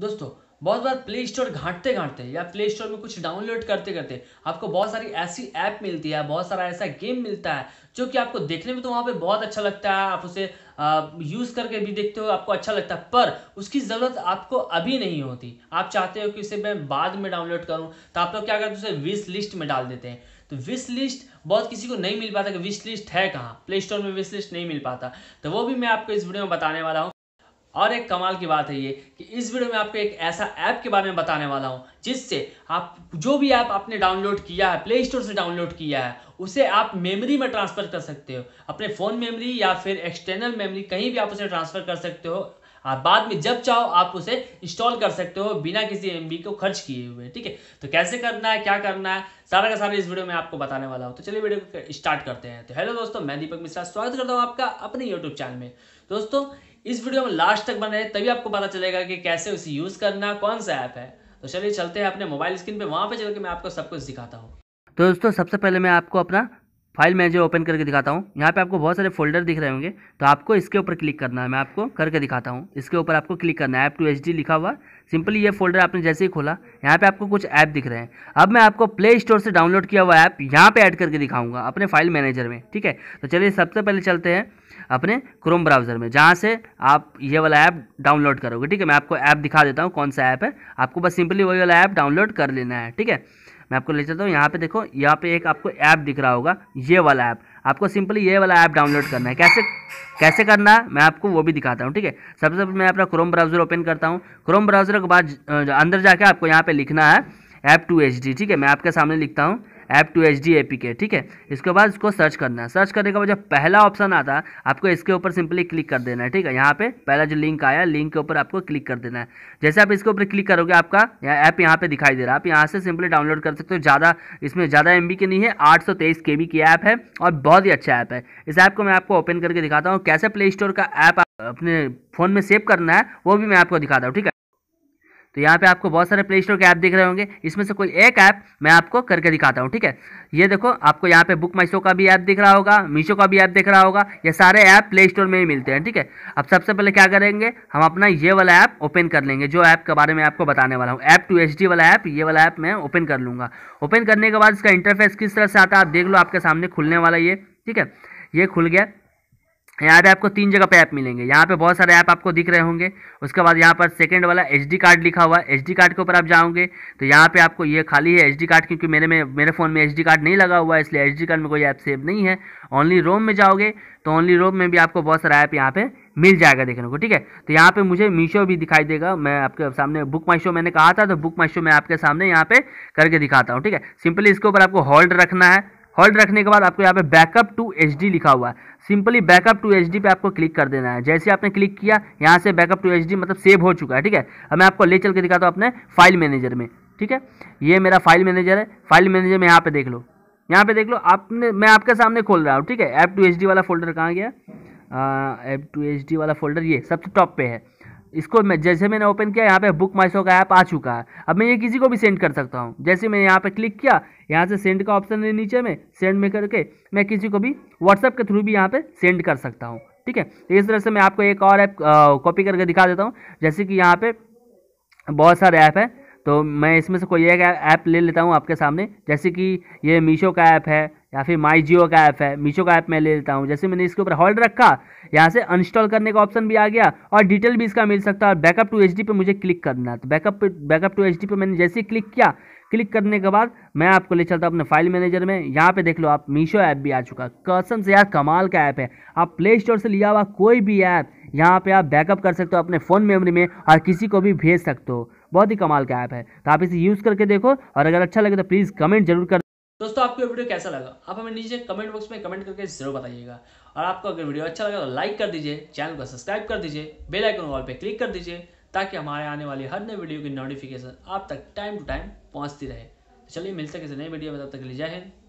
दोस्तों बहुत बार play store घाटते घाटते या प्ले स्टोर में कुछ डाउनलोड करते करते आपको बहुत सारी ऐसी ऐप मिलती है बहुत सारा ऐसा गेम मिलता है जो कि आपको देखने में तो वहाँ पे बहुत अच्छा लगता है आप उसे यूज़ करके भी देखते हो आपको अच्छा लगता है पर उसकी ज़रूरत आपको अभी नहीं होती आप चाहते हो कि उसे मैं बाद में डाउनलोड करूँ तो आप लोग क्या करते उसे विश लिस्ट में डाल देते हैं तो विश लिस्ट बहुत किसी को नहीं मिल पाता कि विश लिस्ट है कहाँ प्ले स्टोर में विश लिस्ट नहीं मिल पाता तो वो भी मैं आपको इस वीडियो में बताने वाला हूँ और एक कमाल की बात है ये कि इस वीडियो में आपको एक ऐसा ऐप के बारे में बताने वाला हूँ जिससे आप जो भी ऐप आपने डाउनलोड किया है प्ले स्टोर से डाउनलोड किया है उसे आप मेमोरी में ट्रांसफ़र कर सकते हो अपने फ़ोन मेमोरी या फिर एक्सटर्नल मेमोरी कहीं भी आप उसे ट्रांसफ़र कर सकते हो आप बाद में जब चाहो आप उसे इंस्टॉल कर सकते हो बिना किसी एम को खर्च किए हुए ठीक है तो कैसे करना है क्या करना है सारा का सारा इस वीडियो में आपको बताने वाला हूँ तो चलिए वीडियो स्टार्ट करते हैं तो हेलो दोस्तों मैं दीपक मिश्रा स्वागत करता हूँ आपका अपने यूट्यूब चैनल में दोस्तों इस वीडियो में लास्ट तक बने रहे तभी आपको पता चलेगा कि कैसे उसे यूज़ करना कौन सा ऐप है तो चलिए चलते हैं अपने मोबाइल स्क्रीन पे वहां पे चल के मैं आपको सब कुछ दिखाता हूँ तो दोस्तों सबसे पहले मैं आपको अपना फाइल मैनेजर ओपन करके दिखाता हूँ यहाँ पे आपको बहुत सारे फोल्डर दिख रहे होंगे तो आपको इसके ऊपर क्लिक करना है मैं आपको करके दिखाता हूँ इसके ऊपर आपको क्लिक करना है ऐप टू एच लिखा हुआ सिंपली ये फोल्डर आपने जैसे ही खोला यहाँ पे आपको कुछ ऐप दिख रहे हैं अब मैं आपको प्ले स्टोर से डाउनलोड किया हुआ ऐप यहाँ पर ऐड करके दिखाऊँगा अपने फाइल मैनेजर में ठीक है तो चलिए सबसे पहले चलते हैं अपने क्रोम ब्राउज़र में जहाँ से आप ये वाला ऐप डाउनलोड करोगे ठीक है मैं आपको ऐप दिखा देता हूँ कौन सा ऐप है आपको बस सिंपली वही वाला ऐप डाउनलोड कर लेना है ठीक है मैं आपको ले चलता हूँ यहाँ पे देखो यहाँ पे एक आपको ऐप दिख रहा होगा ये वाला ऐप आपको सिंपली ये वाला ऐप डाउनलोड करना है कैसे कैसे करना है मैं आपको वो भी दिखाता हूँ ठीक है सबसे पहले मैं अपना क्रोम ब्राउज़र ओपन करता हूँ क्रोम ब्राउज़र के बाद अंदर जाके आपको यहाँ पर लिखना है ऐप टू एच ठीक है मैं आपके सामने लिखता हूँ app two H D A P के ठीक है इसके बाद इसको सर्च करना है सर्च करने के बाद जब पहला ऑप्शन आता है आपको इसके ऊपर सिंपली क्लिक कर देना है ठीक है यहाँ पे पहला जो लिंक आया लिंक के ऊपर आपको क्लिक कर देना है जैसे आप इसके ऊपर क्लिक करोगे आपका ऐप यहाँ पे दिखाई दे रहा है आप यहाँ से सिंपली डाउनलोड कर सकते हो ज़्यादा इसमें ज़्यादा एम के नहीं है आठ सौ तेईस के बी की ऐप है और बहुत ही अच्छा ऐप है इस ऐप को मैं आपको ओपन करके दिखाता हूँ कैसे प्ले स्टोर का ऐप अपने फ़ोन में सेव करना है वो भी मैं आपको दिखाता हूँ ठीक है तो यहाँ पे आपको बहुत सारे प्ले स्टोर के ऐप दिख रहे होंगे इसमें से कोई एक ऐप मैं आपको करके दिखाता हूँ ठीक है ये देखो आपको यहाँ पे बुक माइशो का भी ऐप दिख रहा होगा मीशो का भी ऐप दिख रहा होगा ये सारे ऐप प्ले स्टोर में ही मिलते हैं ठीक है अब सबसे पहले क्या करेंगे हम अपना ये वाला ऐप ओपन कर लेंगे जो ऐप के बारे में आपको बताने वाला हूँ ऐप टू एच वाला ऐप ये वाला ऐप मैं ओपन कर लूँगा ओपन करने के बाद इसका इंटरफेस किस तरह से आता है आप देख लो आपके सामने खुलने वाला ये ठीक है ये खुल गया यहाँ पे आपको तीन जगह पे ऐप मिलेंगे यहाँ पे बहुत सारे ऐप आप आपको दिख रहे होंगे उसके बाद यहाँ पर सेकंड वाला एच कार्ड लिखा हुआ है एच कार्ड के ऊपर आप जाओगे तो यहाँ पे आपको ये खाली है एच कार्ड क्योंकि मेरे में मेरे फ़ोन में एच कार्ड नहीं लगा हुआ है इसलिए एच कार्ड में कोई ऐप सेव नहीं है ओनली रोम में जाओगे तो ओनली रोम में भी आपको बहुत सारा ऐप यहाँ पे मिल जाएगा देखने को ठीक है तो यहाँ पे मुझे मीशो भी दिखाई देगा मैं आपके सामने बुक माई शो मैंने कहा था तो बुक माई शो मैं आपके सामने यहाँ पे करके दिखाता हूँ ठीक है सिंपली इसके ऊपर आपको होल्ड रखना है होल्ड रखने के बाद आपको यहाँ पे बैकअप टू एच लिखा हुआ है सिंपली बैकअप टू एच पे आपको क्लिक कर देना है जैसे आपने क्लिक किया यहाँ से बैकअप टू एच मतलब सेव हो चुका है ठीक है अब मैं आपको ले चल के दिखाता हूँ अपने फाइल मैनेजर में ठीक है ये मेरा फाइल मैनेजर है फाइल मैनेजर में यहाँ पे देख लो यहाँ पे देख लो आपने मैं आपके सामने खोल रहा हूँ ठीक है एप टू एच वाला फोल्डर कहाँ गया एप टू एच वाला फोल्डर ये सबसे टॉप पे है इसको मैं जैसे मैंने ओपन किया यहाँ पे बुक माई शो का ऐप आ चुका है अब मैं ये किसी को भी सेंड कर सकता हूँ जैसे मैंने यहाँ पे क्लिक किया यहाँ से सेंड का ऑप्शन है नीचे में सेंड में करके मैं किसी को भी व्हाट्सअप के थ्रू भी यहाँ पे सेंड कर सकता हूँ ठीक है तो इस तरह से मैं आपको एक और ऐप कॉपी करके दिखा देता हूँ जैसे कि यहाँ पर बहुत सारे ऐप हैं तो मैं इसमें से कोई एक ऐप ले लेता हूँ आपके सामने जैसे कि ये मीशो का ऐप है या फिर माई जियो का ऐप है मीशो का ऐप मैं ले लेता हूँ जैसे मैंने इसके ऊपर होल्ड रखा यहाँ से अनस्टॉल करने का ऑप्शन भी आ गया और डिटेल भी इसका मिल सकता है और बैकअप टू एच पे मुझे क्लिक करना तो बैकअप बैकअप टू एच पे मैंने जैसे ही क्लिक किया क्लिक करने के बाद मैं आपको ले चलता हूँ अपने फाइल मैनेजर में यहाँ पे देख लो आप मीशो ऐप भी आ चुका कसम से यार कमाल का ऐप है आप प्ले स्टोर से लिया हुआ कोई भी ऐप यहाँ पे आप बैकअप कर सकते हो अपने फ़ोन मेमोरी में और किसी को भी भेज सकते हो बहुत ही कमाल का ऐप है तो आप इसे यूज़ करके देखो और अगर अच्छा लगे तो प्लीज़ कमेंट जरूर कर दोस्तों आपको वीडियो कैसा लगा आप हमें नीचे कमेंट बॉक्स में कमेंट करके जरूर बताइएगा और आपको अगर वीडियो अच्छा लगा तो लाइक कर दीजिए चैनल को सब्सक्राइब कर दीजिए बेल आइकन वॉल पे क्लिक कर दीजिए ताकि हमारे आने वाली हर नए वीडियो की नोटिफिकेशन आप तक टाइम टू टाइम पहुंचती रहे तो चलिए मिलते किसी नई वीडियो में तब तक लीजिए हिंद